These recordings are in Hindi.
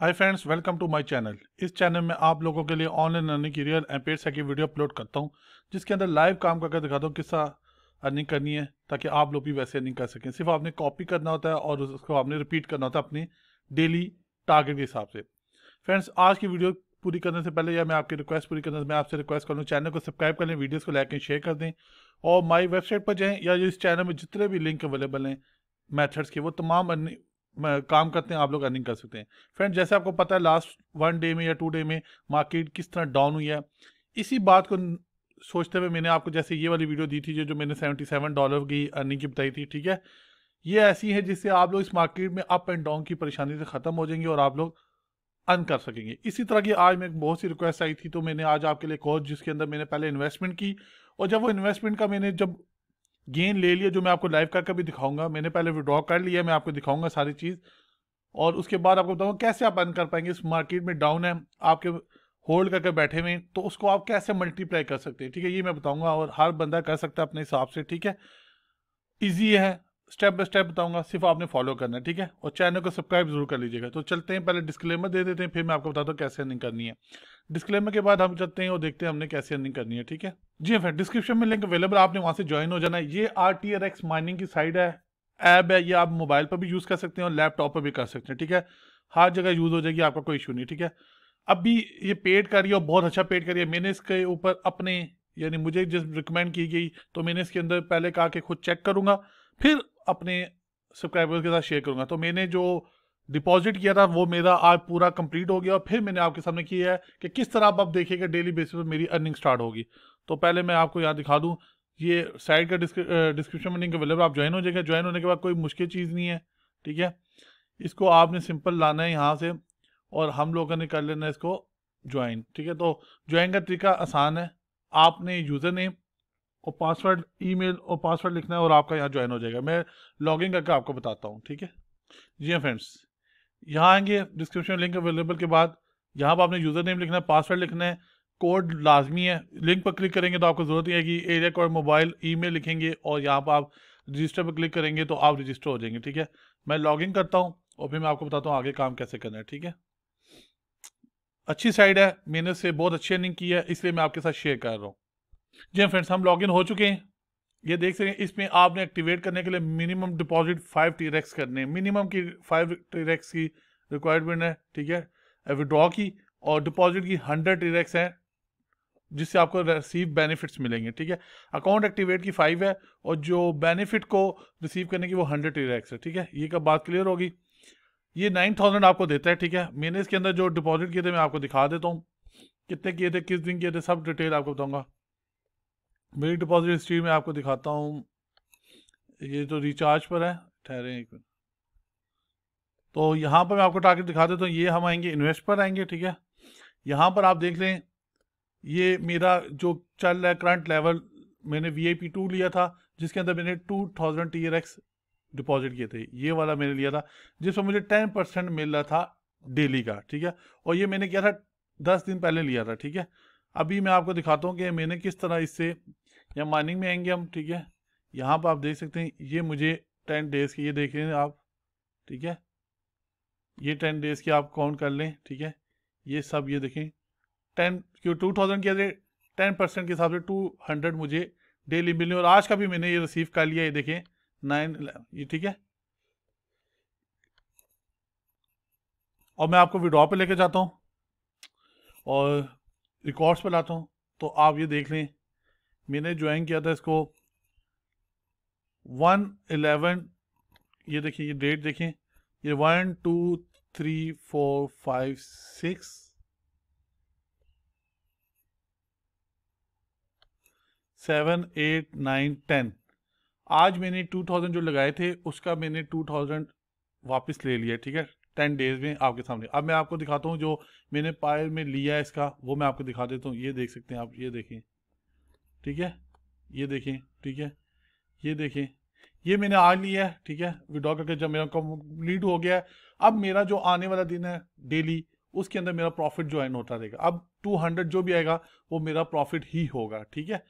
hi friends welcome to my channel इस चैनल में आप लोगों के लिए ऑनलाइन अर्निंग की रियल एंड पेड की वीडियो अपलोड करता हूँ जिसके अंदर लाइव काम करके दिखाता हूँ किस अर्निंग करनी है ताकि आप लोग भी वैसे अर्निंग कर सकें सिर्फ आपने कॉपी करना होता है और उसको आपने रिपीट करना होता है अपनी डेली टारगेट के हिसाब से फ्रेंड्स आज की वीडियो पूरी करने से पहले या मैं आपकी रिक्वेस्ट पूरी करने से मैं आपसे रिक्वेस्ट करूँ चैनल को सब्सक्राइब कर लें वीडियोज़ को लाइक एंड शेयर कर दें और माई वेबसाइट पर जाएँ या इस चैनल में जितने भी लिंक अवेलेबल हैं मैथड्स के वो तमाम अर्निंग काम करते हैं आप लोग अर्निंग कर सकते हैं फ्रेंड जैसे आपको पता है लास्ट वन डे में या टू डे में मार्केट किस तरह डाउन हुई है इसी बात को सोचते हुए मैंने आपको जैसे ये वाली वीडियो दी थी जो मैंने सेवेंटी सेवन डॉलर की अर्निंग की बताई थी ठीक है ये ऐसी है जिससे आप लोग इस मार्केट में अप एंड डाउन की परेशानी से ख़त्म हो जाएंगे और आप लोग अर्न कर सकेंगे इसी तरह की आज मैं बहुत सी रिक्वेस्ट आई थी तो मैंने आज आपके लिए कोच जिसके अंदर मैंने पहले इन्वेस्टमेंट की और जब वो इन्वेस्टमेंट का मैंने जब गेन ले लिया जो मैं आपको लाइव करके भी दिखाऊंगा मैंने पहले विड्रॉ कर लिया मैं आपको दिखाऊंगा सारी चीज़ और उसके बाद आपको बताऊंगा कैसे आप अर्न कर पाएंगे इस मार्केट में डाउन है आपके होल्ड करके बैठे हुए तो उसको आप कैसे मल्टीप्लाई कर सकते हैं ठीक है ये मैं बताऊंगा और हर बंदा कर सकता है अपने हिसाब से ठीक है ईजी है स्टेप बाय स्टेप बताऊंगा सिर्फ आपने फॉलो करना है ठीक है और चैनल को सब्सक्राइब जरूर कर लीजिएगा तो चलते हैं पहले डिस्क्लेमर दे देते हैं फिर मैं आपको बताता हूँ कैसे अर्निंग करनी है डिस्क्लेमर के बाद हम चलते हैं और देखते हैं हमने कैसे अर्निंग करनी है ठीक है जी फ्रेंड हाँ, डिस्क्रिप्शन में लिंक अवेलेबल आपने वहाँ से ज्वाइन हो जाना है ये R T R X mining की साइड है ऐप है ये आप मोबाइल पर भी यूज़ कर सकते हैं और लैपटॉप पर भी कर सकते हैं ठीक है हर जगह यूज़ हो जाएगी आपका कोई इशू नहीं ठीक है अभी ये पेड करिए और बहुत अच्छा पेड करिए मैंने इसके ऊपर अपने यानी मुझे जिस रिकमेंड की गई तो मैंने इसके अंदर पहले कहा कि खुद चेक करूँगा फिर अपने सब्सक्राइबर्स के साथ शेयर करूंगा तो मैंने जो डिपॉजिट किया था वो मेरा आज पूरा कंप्लीट हो गया और फिर मैंने आपके सामने किया है कि किस तरह आप अब देखिएगा डेली बेसिस पर मेरी अर्निंग स्टार्ट होगी तो पहले मैं आपको यहाँ दिखा दूँ ये साइड का डिस्क्रिप्शन में लिंक अवेलेबल आप ज्वाइन हो जाएगा ज्वाइन होने के बाद कोई मुश्किल चीज़ नहीं है ठीक है इसको आपने सिंपल लाना है यहाँ से और हम लोगों ने कर लेना है इसको ज्वाइन ठीक है तो ज्वाइन का तरीका आसान है आपने यूज़र नेम और पासवर्ड ईमेल और पासवर्ड लिखना है और आपका यहाँ ज्वाइन हो जाएगा मैं लॉगिन करके आपको बताता हूँ ठीक है जी हाँ फ्रेंड्स यहाँ आएंगे डिस्क्रिप्शन लिंक अवेलेबल के बाद यहाँ पर आपने यूज़र नेम लिखना है पासवर्ड लिखना है कोड लाजमी है लिंक पर क्लिक करेंगे तो आपको ज़रूरत नहीं है कि एरिया कोड मोबाइल ईमेल लिखेंगे और यहाँ पर आप रजिस्टर पर क्लिक करेंगे तो आप रजिस्टर हो जाएंगे ठीक है मैं लॉगिन करता हूँ और फिर मैं आपको बताता हूँ आगे काम कैसे करना है ठीक है अच्छी साइड है मैंने से बहुत अच्छी अर्निंग की है इसलिए मैं आपके साथ शेयर कर रहा हूँ जी फ्रेंड्स हाँ हम लॉगिन हो चुके हैं ये देख सकें इसमें आपने एक्टिवेट करने के लिए minimum deposit five T rex करने मिनिमम की फाइव टी रेक्स की रिक्वायरमेंट है ठीक है विड्रॉ की और डिपॉजिट की हंड्रेड टी रेक्स है जिससे आपको रिसीव बेनिफिट्स मिलेंगे ठीक है अकाउंट एक्टिवेट की फाइव है और जो बेनिफिट को रिसीव करने की वो हंड्रेड टी रेक्स है ठीक है ये कब बात क्लियर होगी ये नाइन थाउजेंड आपको देता है ठीक है मैंने इसके अंदर जो डिपॉजिट किए थे मैं आपको दिखा देता हूँ कितने किए थे किस दिन किए थे सब डिटेल आपको बताऊँगा मेरी डिपॉजिट हिस्ट्री में आपको दिखाता हूँ ये तो रिचार्ज पर है ठहरे एक मिनट तो यहाँ पर मैं आपको टारगेट दिखा देता तो हूँ ये हम आएंगे इन्वेस्ट पर आएंगे ठीक है यहाँ पर आप देख लें ये मेरा जो चल रहा है करंट लेवल मैंने वी आई पी टू लिया था जिसके अंदर मैंने two thousand T X deposit किए थे ये वाला मैंने लिया था जिसमें मुझे टेन परसेंट मिल रहा था डेली का ठीक है और ये मैंने किया था दस दिन पहले लिया था ठीक है अभी मैं आपको दिखाता हूँ कि मैंने किस तरह इससे या माइनिंग में आएंगे हम ठीक है यहाँ पर आप देख सकते हैं ये मुझे टेन डेज की ये देख रहे हैं आप ठीक है ये टेन डेज की आप काउंट कर लें ठीक है ये सब ये देखें टेन क्यों टू थाउजेंड के टेन परसेंट के हिसाब से टू हंड्रेड मुझे डेली मिलने और आज का भी मैंने ये रिसीव कर लिया ये देखें नाइन ये ठीक है और मैं आपको विड्रॉ पे लेके जाता हूँ और रिकॉर्ड्स पर लाता हूँ तो आप ये देख लें मैंने ज्वाइन किया था इसको वन एलेवन ये देखिए ये डेट देखें ये one two three four five six seven eight nine ten आज मैंने टू थाउजेंड जो लगाए थे उसका मैंने टू थाउजेंड वापस ले लिया ठीक है टेन डेज में आपके सामने अब मैं आपको दिखाता हूँ जो मैंने पायल में लिया है इसका वो मैं आपको दिखा देता हूँ ये देख सकते हैं आप ये देखें ठीक है ये देखें ठीक है ये देखें ये मैंने आज लिया है ठीक है विड्रॉ करके जब मेरा कंप्लीट हो गया है अब मेरा जो आने वाला दिन है डेली उसके अंदर मेरा प्रॉफिट जो है होता रहेगा अब 200 जो भी आएगा वो मेरा प्रॉफिट ही होगा ठीक है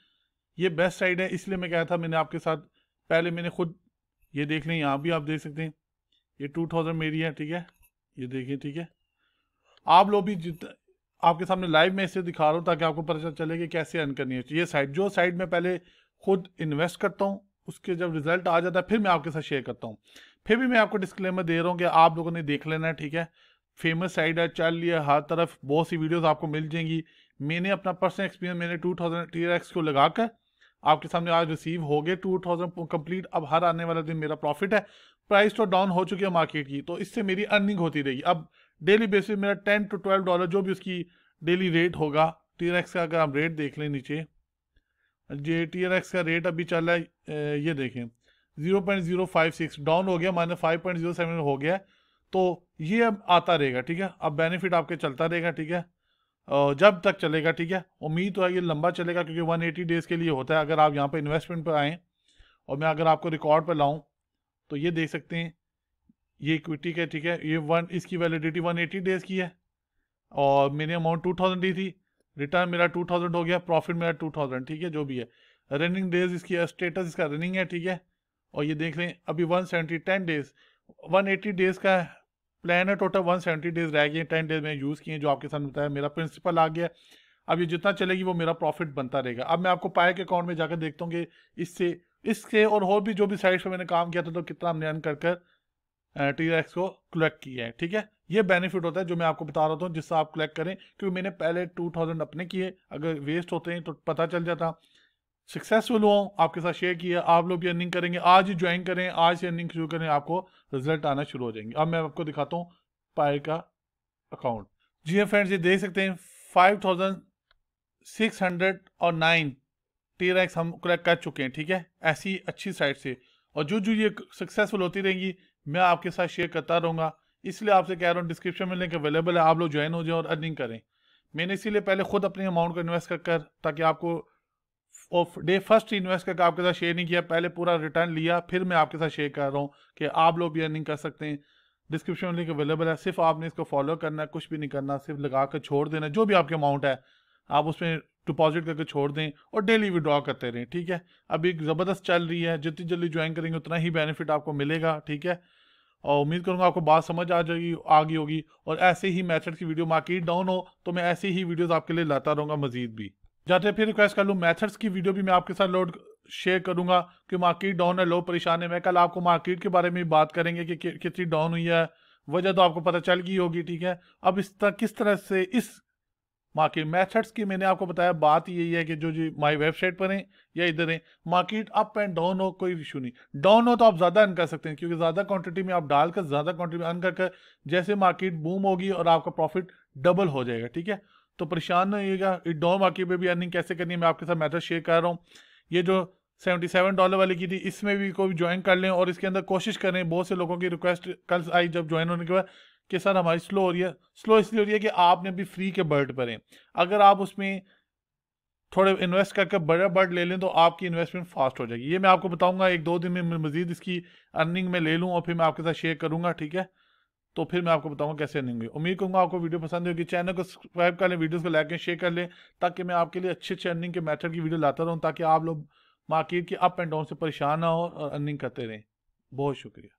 ये बेस्ट साइड है इसलिए मैं कहता था मैंने आपके साथ पहले मैंने खुद ये देख लें यहाँ भी आप देख सकते हैं ये 2000 मेरी है ठीक है ये देखिए ठीक है आप लोग भी जितना आपके सामने लाइव में इसे दिखा रहा हूँ ताकि आपको पता चले कि कैसे अर्न करनी है ये साइड जो साइड में पहले खुद इन्वेस्ट करता हूँ उसके जब रिजल्ट आ जाता है फिर मैं आपके साथ शेयर करता हूँ फिर भी मैं आपको डिस्क्लेमर दे रहा हूँ कि आप लोगों ने देख लेना है ठीक है फेमस साइड है चल लिया हर तरफ बहुत सी वीडियोस आपको मिल जाएंगी मैंने अपना पर्सनल एक्सपीरियंस मैंने टू थाउजेंड को लगाकर आपके सामने आज रिसीव हो गए टू थाउजेंड कंप्लीट अब हर आने वाला दिन मेरा प्रॉफिट है प्राइस तो डाउन हो चुकी है मार्केट की तो इससे मेरी अर्निंग होती रहेगी अब डेली बेसिस मेरा टेन टू ट्वेल्व डॉलर जो भी उसकी डेली रेट होगा एक्स का अगर आप रेट देख लें नीचे जे एक्स का रेट अभी चल रहा है ये देखें zero point zero five six down हो गया minus five point zero seven हो गया तो ये अब आता रहेगा ठीक है अब बेनिफिट आपके चलता रहेगा ठीक है जब तक चलेगा ठीक है उम्मीद तो है ये लंबा चलेगा क्योंकि 180 डेज़ के लिए होता है अगर आप यहाँ पर इन्वेस्टमेंट पर आएँ और मैं अगर आपको रिकॉर्ड पर लाऊँ तो ये देख सकते हैं ये इक्विटी का ठीक है ये वन इसकी वैलिडिटी 180 डेज की है और मैंने अमाउंट 2000 दी थी रिटर्न मेरा 2000 हो गया प्रॉफिट मेरा 2000 ठीक है जो भी है रनिंग डेज इसकी स्टेटस uh, इसका रनिंग है ठीक है और ये देख लें अभी 170 टेन डेज एटी डेज का प्लान है टोटल सेवेंटी डेज रह गए टेन डेज में यूज़ किए जो आपके साथ बताया मेरा प्रिंसिपल आ गया अब ये जितना चलेगी वो मेरा प्रॉफिट बनता रहेगा अब मैं आपको पाए के अकाउंट में जाकर देखता हूँ कि इससे इसके और और भी जो भी साइट्स पे मैंने काम किया था तो कितना हमने अर्न कर कर टी एक्स को कलेक्ट किया है ठीक है ये बेनिफिट होता है जो मैं आपको बता रहा था जिससे आप कलेक्ट करें क्योंकि मैंने पहले टू थाउजेंड अपने किए अगर वेस्ट होते हैं तो पता चल जाता सक्सेसफुल हुआ आपके साथ शेयर किया आप लोग भी अर्निंग करेंगे आज ही ज्वाइन करें आज ही अर्निंग शुरू करें आपको रिजल्ट आना शुरू हो जाएंगे अब मैं आपको दिखाता हूँ पाए का अकाउंट जी हाँ फ्रेंड्स ये देख सकते हैं फाइव थाउजेंड सिक्स हंड्रेड और नाइन तेरह हम क्रैक कर चुके हैं ठीक है ऐसी अच्छी साइट से और जो जो ये सक्सेसफुल होती रहेंगी मैं आपके साथ शेयर करता रहूँगा इसलिए आपसे कह रहा हूँ डिस्क्रिप्शन में लिंक अवेलेबल है आप लोग ज्वाइन हो जाए और अर्निंग करें मैंने इसीलिए पहले खुद अपने अमाउंट को इन्वेस्ट कर कर ताकि आपको ऑफ डे फर्स्ट इन्वेस्ट करके आपके साथ शेयर नहीं किया पहले पूरा रिटर्न लिया फिर मैं आपके साथ शेयर कर रहा हूँ कि आप लोग भी अर्निंग कर सकते हैं डिस्क्रिप्शन में लिंक अवेलेबल है सिर्फ आपने इसको फॉलो करना है कुछ भी नहीं करना सिर्फ लगा कर छोड़ देना जो भी आपके अमाउंट है आप उसमें डिपॉजिट करके छोड़ दें और डेली विड्रॉ करते रहें ठीक है अभी ज़बरदस्त चल रही है जितनी जल्दी ज्वाइन करेंगे उतना ही बेनिफिट आपको मिलेगा ठीक है और उम्मीद करूंगा आपको बात समझ आ जाएगी आ गई होगी और ऐसे ही मैथड की वीडियो मार्केट डाउन हो तो मैं ऐसी ही वीडियोज़ आपके लिए लाता रहूंगा मजीद भी जाते फिर रिक्वेस्ट कर लूँ मैथड्स की वीडियो भी मैं आपके साथ लोड शेयर करूंगा कि मार्केट डाउन है लोग परेशान है मैं कल आपको मार्केट के बारे में बात करेंगे कि कितनी डाउन हुई है वजह तो आपको पता चल गई होगी ठीक है अब इस तरह किस तरह से इस मार्केट मैथड्स की मैंने आपको बताया बात यही है कि जो जी माई वेबसाइट पर हैं या इधर हैं मार्केट अप एंड डाउन हो कोई इशू नहीं डाउन हो तो आप ज़्यादा अर्न कर सकते हैं क्योंकि ज़्यादा क्वांटिटी में आप डालकर ज़्यादा क्वांटिटी में अर्न कर, कर जैसे मार्केट बूम होगी और आपका प्रॉफिट डबल हो जाएगा ठीक है तो परेशान नहीं होगा इस डाउन मार्केट में भी अर्निंग कैसे करनी है मैं आपके साथ मैथड शेयर कर रहा हूँ ये जो सेवेंटी सेवन डॉलर वाली की थी इसमें भी कोई ज्वाइन कर लें और इसके अंदर कोशिश करें बहुत से लोगों की रिक्वेस्ट कल आई जब ज्वाइन होने के बाद कि सर हमारी स्लो हो रही है स्लो इसलिए हो रही है कि आपने अभी फ्री के बर्ड पर हैं अगर आप उसमें थोड़े इन्वेस्ट करके बड़ा बर्ड ले लें तो आपकी इन्वेस्टमेंट फास्ट हो जाएगी ये मैं आपको बताऊंगा एक दो दिन में मजीद इसकी अर्निंग में ले लूँ और फिर मैं आपके साथ शेयर करूँगा ठीक है तो फिर मैं आपको बताऊंगा कैसे अर्निंग हुई उम्मीद करूँगा आपको वीडियो पसंद होगी चैनल को सब्सक्राइब कर लें वीडियोज़ को लाइक शेयर कर लें ताकि मैं आपके लिए अच्छे अच्छे अर्निंग के मैथड की वीडियो लाता रहूँ ताकि आप लोग मार्केट की अप एंड डाउन से परेशान ना हो और अर्निंग करते रहें बहुत शुक्रिया